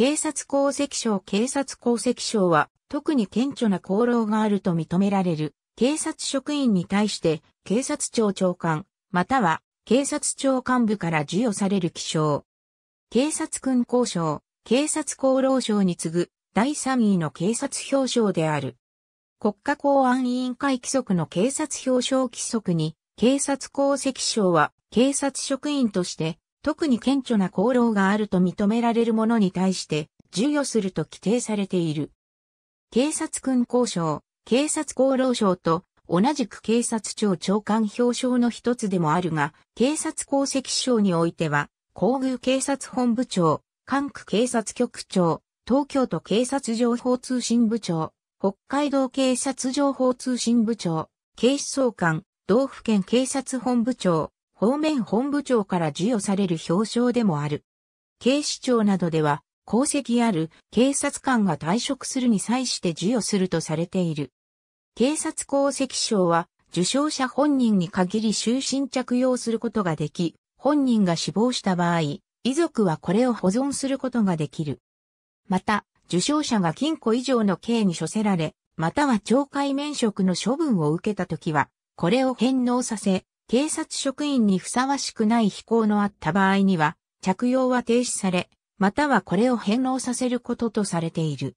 警察功績賞警察功績賞は、特に顕著な功労があると認められる、警察職員に対して、警察庁長官、または、警察庁幹部から授与される記章。警察勲功賞、警察功労賞に次ぐ、第3位の警察表彰である。国家公安委員会規則の警察表彰規則に、警察功績賞は、警察職員として、特に顕著な功労があると認められる者に対して授与すると規定されている。警察勲功省警察功労省と同じく警察庁長官表彰の一つでもあるが、警察功績賞においては、皇宮警察本部長、管区警察局長、東京都警察情報通信部長、北海道警察情報通信部長、警視総監、道府県警察本部長、方面本部長から授与される表彰でもある。警視庁などでは、功績ある警察官が退職するに際して授与するとされている。警察功績賞は、受賞者本人に限り終身着用することができ、本人が死亡した場合、遺族はこれを保存することができる。また、受賞者が禁錮以上の刑に処せられ、または懲戒免職の処分を受けたときは、これを返納させ、警察職員にふさわしくない非行のあった場合には、着用は停止され、またはこれを返納させることとされている。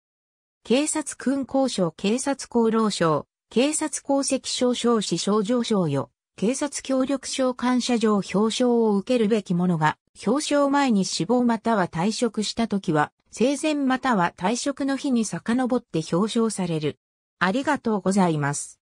警察勲功章、警察功労章、警察功績章、少子症状章よ、警察協力賞感謝状表彰を受けるべき者が、表彰前に死亡または退職した時は、生前または退職の日に遡って表彰される。ありがとうございます。